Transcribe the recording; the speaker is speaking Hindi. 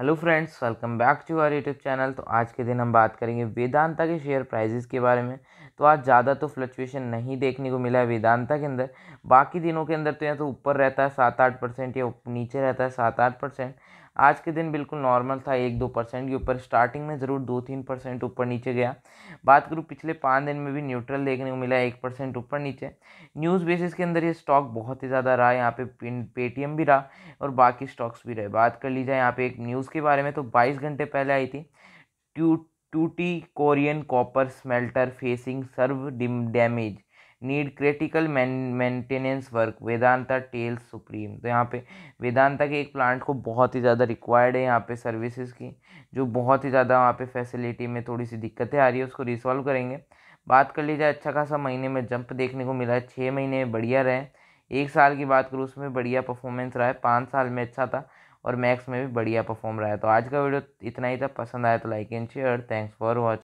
hello friends welcome back to our YouTube channel तो आज के दिन हम बात करेंगे वेदांता के शेयर प्राइजेस के बारे में तो आज ज़्यादा तो फ्लक्चुएशन नहीं देखने को मिला है वेदांता के अंदर बाकी दिनों के अंदर तो या तो ऊपर रहता है सात आठ परसेंट या नीचे रहता है सात आठ परसेंट आज के दिन बिल्कुल नॉर्मल था एक दो परसेंट के ऊपर स्टार्टिंग में ज़रूर दो तीन परसेंट ऊपर नीचे गया बात करूँ पिछले पाँच दिन में भी न्यूट्रल देखने को मिला एक परसेंट ऊपर नीचे न्यूज़ बेसिस के अंदर ये स्टॉक बहुत ही ज़्यादा रहा यहाँ पे पेटीएम भी रहा और बाकी स्टॉक्स भी रहे बात कर ली जाए यहाँ पे एक न्यूज़ के बारे में तो बाईस घंटे पहले आई थी ट्यू Tuticorin copper smelter facing serve dim damage need critical maintenance work Vedanta tell supreme तो यहाँ पे वेदांता के एक प्लांट को बहुत ही ज़्यादा रिक्वायर्ड है यहाँ पे सर्विसेज की जो बहुत ही ज़्यादा वहाँ पे फैसिलिटी में थोड़ी सी दिक्कतें आ रही है उसको रिसॉल्व करेंगे बात कर लीजिए अच्छा खासा महीने में जंप देखने को मिला है छः महीने में बढ़िया रहे एक साल की बात करूँ उसमें बढ़िया परफॉर्मेंस रहा है पाँच साल में अच्छा था और मैक्स में भी बढ़िया परफॉर्म रहा है तो आज का वीडियो इतना ही था पसंद आया तो like and share thanks for watch